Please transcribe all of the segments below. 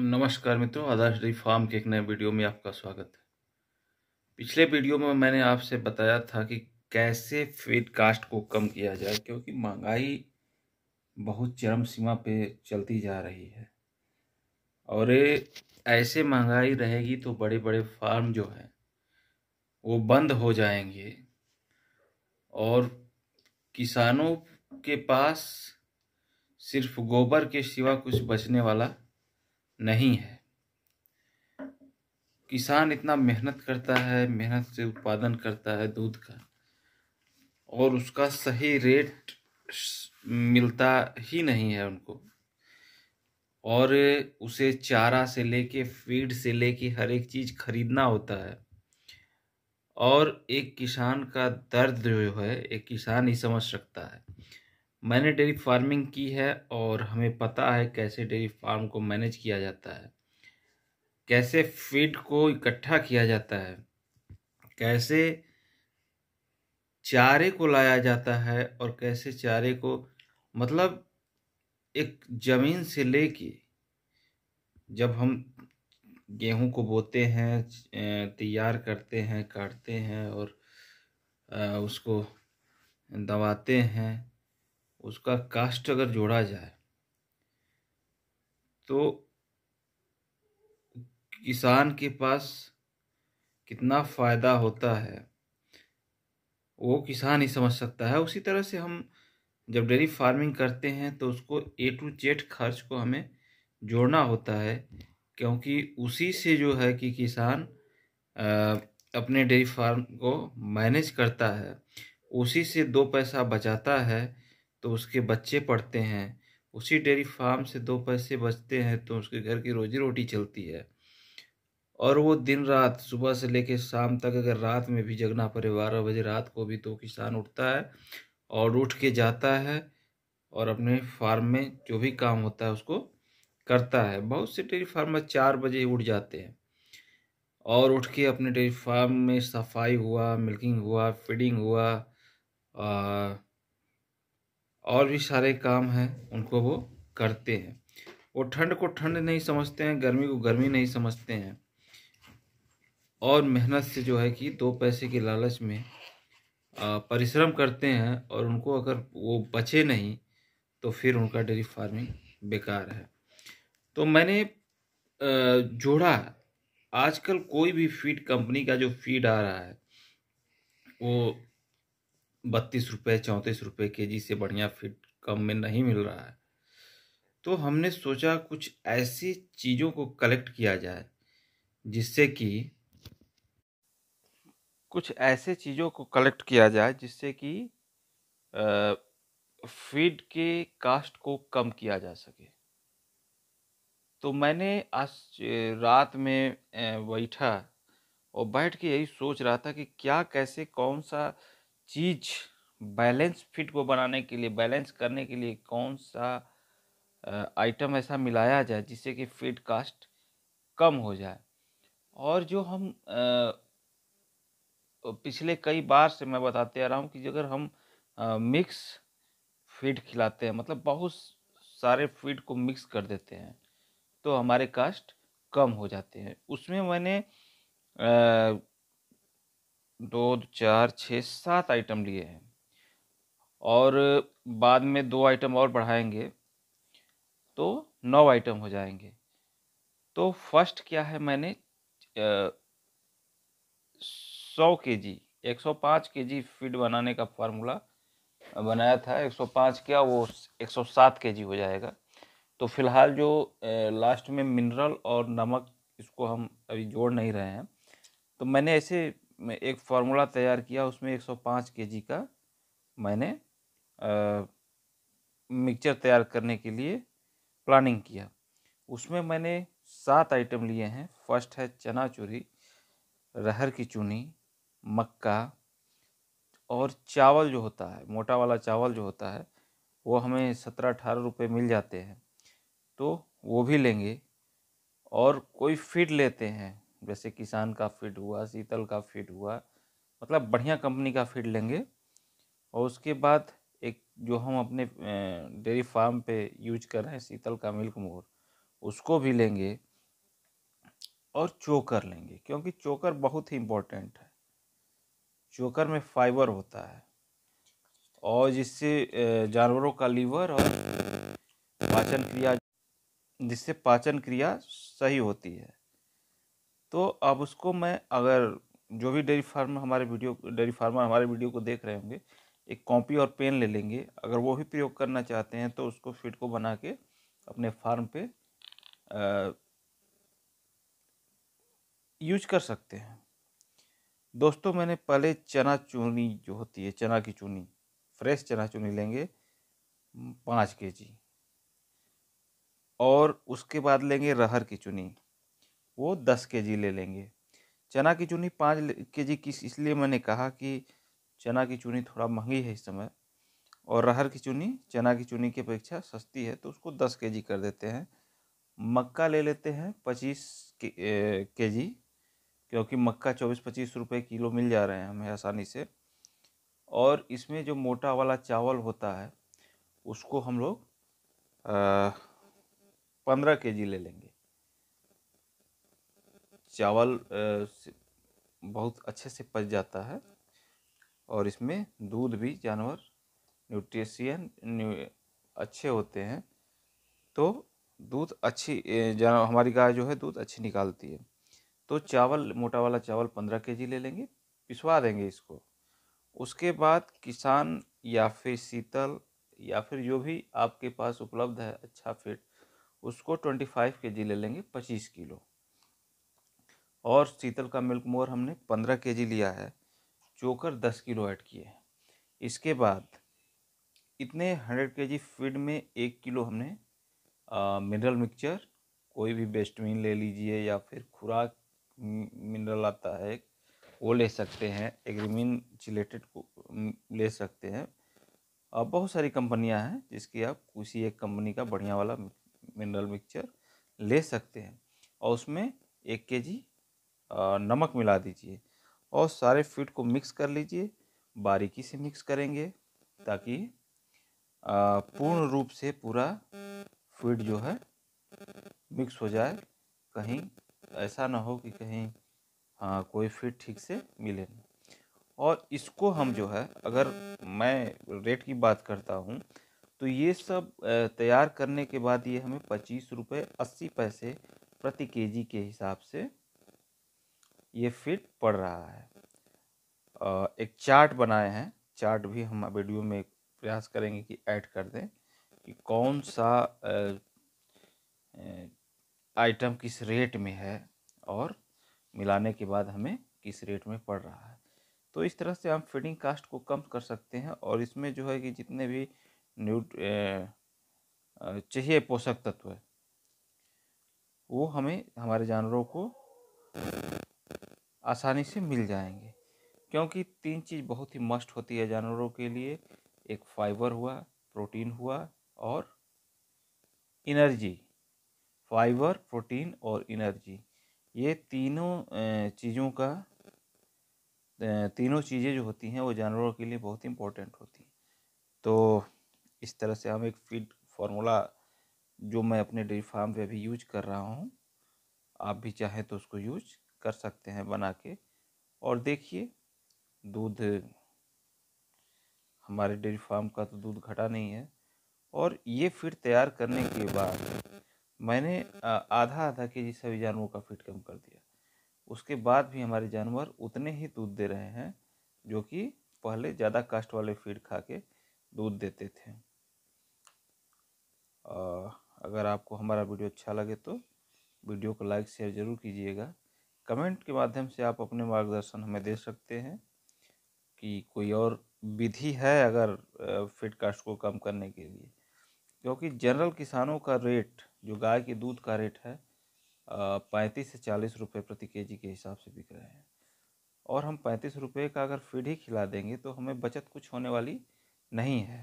नमस्कार मित्रों आदर्श D pharm के एक नए वीडियो में आपका स्वागत है पिछले वीडियो में मैंने आपसे बताया था कि कैसे फीड कास्ट को कम किया जाए क्योंकि महंगाई बहुत चरम सीमा पे चलती जा रही है और ये ऐसे महंगाई रहेगी तो बड़े बड़े फार्म जो हैं वो बंद हो जाएंगे और किसानों के पास सिर्फ गोबर के सिवा कुछ बचने वाला नहीं है किसान इतना मेहनत करता है मेहनत से उत्पादन करता है दूध का और उसका सही रेट मिलता ही नहीं है उनको और उसे चारा से लेके फीड से लेके हर एक चीज़ खरीदना होता है और एक किसान का दर्द जो है एक किसान ही समझ सकता है मैंने डेयरी फार्मिंग की है और हमें पता है कैसे डेयरी फार्म को मैनेज किया जाता है कैसे फीड को इकट्ठा किया जाता है कैसे चारे को लाया जाता है और कैसे चारे को मतलब एक ज़मीन से लेके जब हम गेहूं को बोते हैं तैयार करते हैं काटते हैं और उसको दबाते हैं उसका कास्ट अगर जोड़ा जाए तो किसान के पास कितना फ़ायदा होता है वो किसान ही समझ सकता है उसी तरह से हम जब डेयरी फार्मिंग करते हैं तो उसको ए टू जेड खर्च को हमें जोड़ना होता है क्योंकि उसी से जो है कि किसान अपने डेयरी फार्म को मैनेज करता है उसी से दो पैसा बचाता है तो उसके बच्चे पढ़ते हैं उसी डेयरी फार्म से दो पैसे बचते हैं तो उसके घर की रोजी रोटी चलती है और वो दिन रात सुबह से लेकर शाम तक अगर रात में भी जगना पड़े बारह बजे रात को भी तो किसान उठता है और उठ के जाता है और अपने फार्म में जो भी काम होता है उसको करता है बहुत से डेयरी फार्मर चार बजे उठ जाते हैं और उठ के अपने डेयरी फार्म में सफाई हुआ मिल्किंग हुआ फीडिंग हुआ आ, और भी सारे काम हैं उनको वो करते हैं वो ठंड को ठंड नहीं समझते हैं गर्मी को गर्मी नहीं समझते हैं और मेहनत से जो है कि दो पैसे के लालच में परिश्रम करते हैं और उनको अगर वो बचे नहीं तो फिर उनका डेयरी फार्मिंग बेकार है तो मैंने जोड़ा आजकल कोई भी फीड कंपनी का जो फीड आ रहा है वो बत्तीस रुपये चौंतीस रुपये के जी से बढ़िया फिट कम में नहीं मिल रहा है तो हमने सोचा कुछ ऐसी चीज़ों को कलेक्ट किया जाए जिससे कि कुछ ऐसे चीज़ों को कलेक्ट किया जाए जिससे कि फीड के कास्ट को कम किया जा सके तो मैंने आज रात में बैठा और बैठ के यही सोच रहा था कि क्या कैसे कौन सा चीज बैलेंस फिट को बनाने के लिए बैलेंस करने के लिए कौन सा आइटम ऐसा मिलाया जाए जिससे कि फीड कास्ट कम हो जाए और जो हम पिछले कई बार से मैं बताते आ रहा हूँ कि अगर हम मिक्स फीड खिलाते हैं मतलब बहुत सारे फीड को मिक्स कर देते हैं तो हमारे कास्ट कम हो जाते हैं उसमें मैंने आ, दो चार छः सात आइटम लिए हैं और बाद में दो आइटम और बढ़ाएंगे तो नौ आइटम हो जाएंगे तो फर्स्ट क्या है मैंने सौ के जी एक सौ पाँच के जी फीड बनाने का फार्मूला बनाया था एक सौ पाँच क्या वो एक सौ सात के जी हो जाएगा तो फिलहाल जो लास्ट में मिनरल और नमक इसको हम अभी जोड़ नहीं रहे हैं तो मैंने ऐसे में एक फार्मूला तैयार किया उसमें 105 केजी का मैंने मिक्सचर तैयार करने के लिए प्लानिंग किया उसमें मैंने सात आइटम लिए हैं फर्स्ट है चना चूरी रहर की चुनी मक्का और चावल जो होता है मोटा वाला चावल जो होता है वो हमें सत्रह अठारह रुपये मिल जाते हैं तो वो भी लेंगे और कोई फीड लेते हैं जैसे किसान का फीड हुआ शीतल का फीड हुआ मतलब बढ़िया कंपनी का फीड लेंगे और उसके बाद एक जो हम अपने डेयरी फार्म पे यूज कर रहे हैं शीतल का मिल्क मोर उसको भी लेंगे और चोकर लेंगे क्योंकि चोकर बहुत ही इम्पोर्टेंट है चोकर में फाइबर होता है और जिससे जानवरों का लीवर और पाचन क्रिया जिससे पाचन क्रिया सही होती है तो अब उसको मैं अगर जो भी डेयरी फार्म हमारे वीडियो डेयरी फार्मर हमारे वीडियो को देख रहे होंगे एक कॉपी और पेन ले लेंगे अगर वो भी प्रयोग करना चाहते हैं तो उसको फीड को बना के अपने फार्म पे आ, यूज कर सकते हैं दोस्तों मैंने पहले चना चूनी जो होती है चना की चूनी फ्रेश चना चूनी लेंगे पाँच के जी और उसके बाद लेंगे रहर की चुनी वो दस के जी ले लेंगे चना की चुनी पाँच के जी किस इसलिए मैंने कहा कि चना की चुनी थोड़ा महंगी है इस समय और रहर की चुनी चना की चुनी की अपेक्षा सस्ती है तो उसको दस के जी कर देते हैं मक्का ले लेते हैं पच्चीस के जी क्योंकि मक्का चौबीस पच्चीस रुपये किलो मिल जा रहे हैं हमें आसानी से और इसमें जो मोटा वाला चावल होता है उसको हम लोग पंद्रह के जी ले लेंगे चावल बहुत अच्छे से पच जाता है और इसमें दूध भी जानवर न्यूट्रिशियन न्यू, अच्छे होते हैं तो दूध अच्छी जानवर हमारी गाय जो है दूध अच्छी निकालती है तो चावल मोटा वाला चावल पंद्रह के जी ले लेंगे पिसवा देंगे इसको उसके बाद किसान या फिर शीतल या फिर जो भी आपके पास उपलब्ध है अच्छा फिट उसको ट्वेंटी फाइव के जी ले लेंगे पच्चीस किलो और शीतल का मिल्क मोर हमने पंद्रह के जी लिया है चोकर दस किलो ऐड किए हैं इसके बाद इतने हंड्रेड के जी फीड में एक किलो हमने मिनरल मिक्सचर कोई भी बेस्टमीन ले लीजिए या फिर खुराक मिनरल आता है वो ले सकते हैं एग्रीमिन चिलेटेड को ले सकते हैं और बहुत सारी कंपनियां हैं जिसकी आप उसी एक कंपनी का बढ़िया वाला मिनरल मिक्सचर ले सकते हैं और उसमें एक के जी नमक मिला दीजिए और सारे फीड को मिक्स कर लीजिए बारीकी से मिक्स करेंगे ताकि पूर्ण रूप से पूरा फीड जो है मिक्स हो जाए कहीं ऐसा ना हो कि कहीं हाँ कोई फीड ठीक से मिले नहीं और इसको हम जो है अगर मैं रेट की बात करता हूँ तो ये सब तैयार करने के बाद ये हमें पच्चीस रुपये अस्सी पैसे प्रति केजी के हिसाब से ये फिर पड़ रहा है एक चार्ट बनाए हैं चार्ट भी हम वीडियो में प्रयास करेंगे कि ऐड कर दें कि कौन सा आइटम किस रेट में है और मिलाने के बाद हमें किस रेट में पड़ रहा है तो इस तरह से हम फीडिंग कास्ट को कम कर सकते हैं और इसमें जो है कि जितने भी न्यूट चाहिए पोषक तत्व वो हमें हमारे जानवरों को आसानी से मिल जाएंगे क्योंकि तीन चीज़ बहुत ही मस्ट होती है जानवरों के लिए एक फाइबर हुआ प्रोटीन हुआ और एनर्जी फाइबर प्रोटीन और एनर्जी ये तीनों चीज़ों का तीनों चीज़ें जो होती हैं वो जानवरों के लिए बहुत इम्पोर्टेंट होती हैं तो इस तरह से हम एक फीड फार्मूला जो मैं अपने डेयरी फार्म पे अभी यूज कर रहा हूँ आप भी चाहें तो उसको यूज कर सकते हैं बना के और देखिए दूध हमारे डेयरी फार्म का तो दूध घटा नहीं है और ये फीड तैयार करने के बाद मैंने आधा आधा के जी सभी जानवरों का फीड कम कर दिया उसके बाद भी हमारे जानवर उतने ही दूध दे रहे हैं जो कि पहले ज़्यादा कास्ट वाले फीड खा के दूध देते थे आ, अगर आपको हमारा वीडियो अच्छा लगे तो वीडियो को लाइक शेयर ज़रूर कीजिएगा कमेंट के माध्यम से आप अपने मार्गदर्शन हमें दे सकते हैं कि कोई और विधि है अगर फिट कास्ट को कम करने के लिए क्योंकि जनरल किसानों का रेट जो गाय के दूध का रेट है पैंतीस से चालीस रुपये प्रति केजी के हिसाब से बिक रहे हैं और हम पैंतीस रुपये का अगर फीड ही खिला देंगे तो हमें बचत कुछ होने वाली नहीं है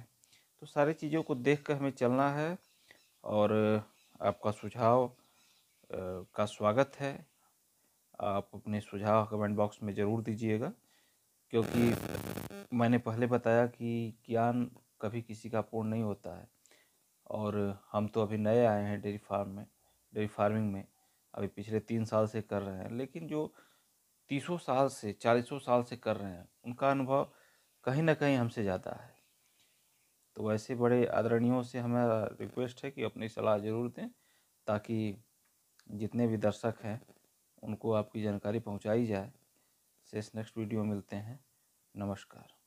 तो सारी चीज़ों को देख कर हमें चलना है और आपका सुझाव का स्वागत है आप अपने सुझाव कमेंट बॉक्स में ज़रूर दीजिएगा क्योंकि मैंने पहले बताया कि ज्ञान कभी किसी का पूर्ण नहीं होता है और हम तो अभी नए आए हैं डेयरी फार्म में डेयरी फार्मिंग में अभी पिछले तीन साल से कर रहे हैं लेकिन जो तीसों साल से चालीसों साल से कर रहे हैं उनका अनुभव कहीं ना कहीं हमसे ज़्यादा है तो वैसे बड़े आदरणियों से हमारा रिक्वेस्ट है कि अपनी सलाह ज़रूर दें ताकि जितने भी दर्शक हैं उनको आपकी जानकारी पहुंचाई जाए शेष नेक्स्ट वीडियो मिलते हैं नमस्कार